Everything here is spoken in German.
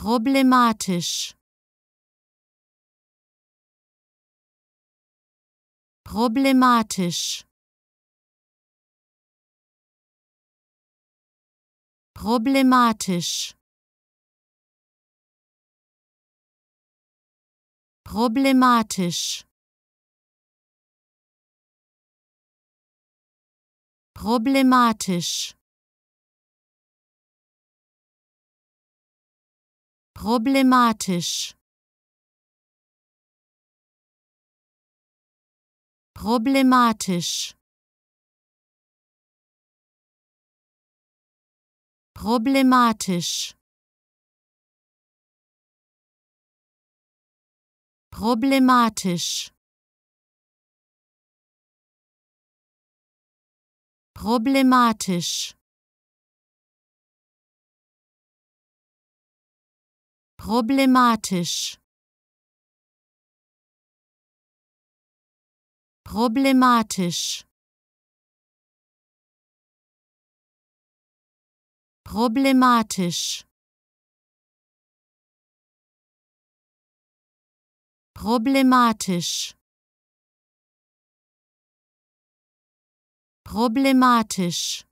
problematisch problematisch problematisch problematisch problematisch Problematisch. Problematisch. Problematisch. Problematisch. Problematisch. Problematisch. Problematisch. Problematisch. Problematisch. Problematisch.